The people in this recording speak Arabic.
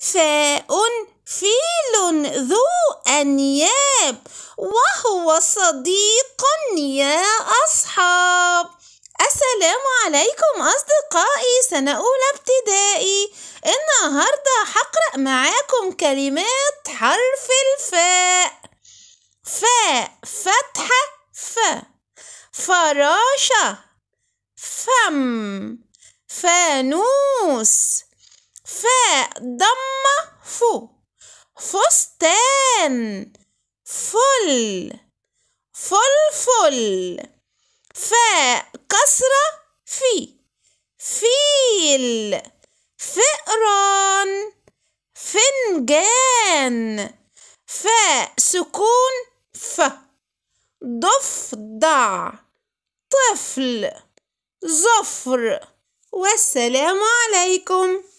فاء فيل ذو أنياب وهو صديق يا أصحاب السلام عليكم أصدقائي سنة أولى ابتدائي النهاردة هقرأ معاكم كلمات حرف الفاء فاء فتحة ف فراشة فم فانوس فاء فستان فل فلفل فاء كسرة في فيل فئران فنجان فاء سكون ف ضفدع طفل زفر والسلام عليكم